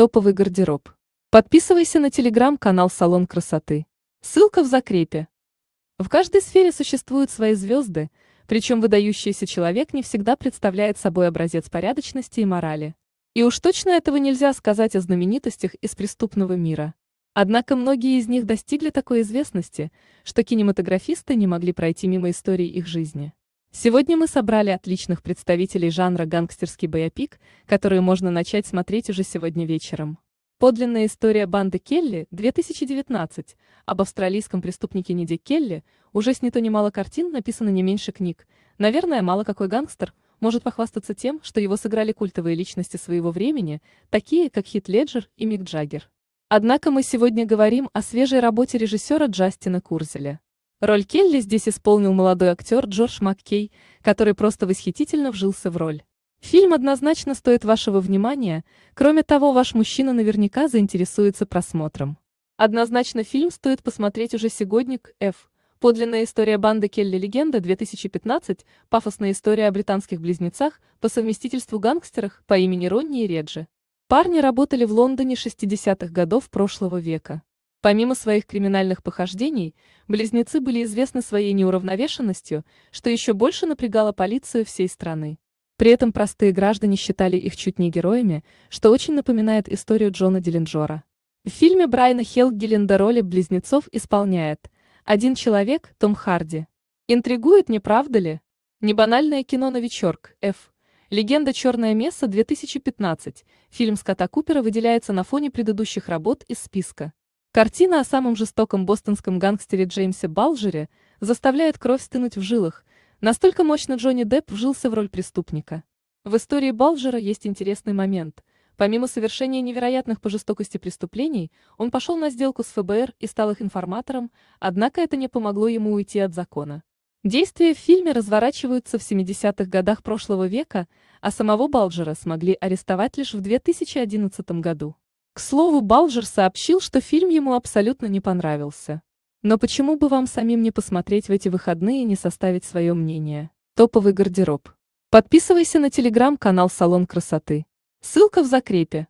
Топовый гардероб. Подписывайся на телеграм-канал «Салон красоты». Ссылка в закрепе. В каждой сфере существуют свои звезды, причем выдающийся человек не всегда представляет собой образец порядочности и морали. И уж точно этого нельзя сказать о знаменитостях из преступного мира. Однако многие из них достигли такой известности, что кинематографисты не могли пройти мимо истории их жизни. Сегодня мы собрали отличных представителей жанра гангстерский боепик, которые можно начать смотреть уже сегодня вечером. Подлинная история банды Келли 2019 об австралийском преступнике Ниде Келли уже снято немало картин, написано не меньше книг. Наверное, мало какой гангстер может похвастаться тем, что его сыграли культовые личности своего времени, такие как Хит Леджер и Мик Джаггер. Однако мы сегодня говорим о свежей работе режиссера Джастина Курзеля. Роль Келли здесь исполнил молодой актер Джордж Маккей, который просто восхитительно вжился в роль. Фильм однозначно стоит вашего внимания, кроме того, ваш мужчина наверняка заинтересуется просмотром. Однозначно фильм стоит посмотреть уже сегодня к F. Подлинная история банды Келли Легенда 2015, пафосная история о британских близнецах, по совместительству гангстерах по имени Ронни и Реджи. Парни работали в Лондоне 60-х годов прошлого века. Помимо своих криминальных похождений, близнецы были известны своей неуравновешенностью, что еще больше напрягало полицию всей страны. При этом простые граждане считали их чуть не героями, что очень напоминает историю Джона Диллинджора. В фильме Брайана Хелгеленда роли близнецов исполняет один человек Том Харди. Интригует, не правда ли? Небанальное кино на вечерк, Ф. Легенда «Черная месса» 2015, фильм Скотта Купера выделяется на фоне предыдущих работ из списка. Картина о самом жестоком бостонском гангстере Джеймсе Балджере заставляет кровь стынуть в жилах, настолько мощно Джонни Депп вжился в роль преступника. В истории Балджера есть интересный момент. Помимо совершения невероятных по жестокости преступлений, он пошел на сделку с ФБР и стал их информатором, однако это не помогло ему уйти от закона. Действия в фильме разворачиваются в 70-х годах прошлого века, а самого Балджера смогли арестовать лишь в 2011 году. К слову, Балджер сообщил, что фильм ему абсолютно не понравился. Но почему бы вам самим не посмотреть в эти выходные и не составить свое мнение? Топовый гардероб. Подписывайся на телеграм-канал «Салон красоты». Ссылка в закрепе.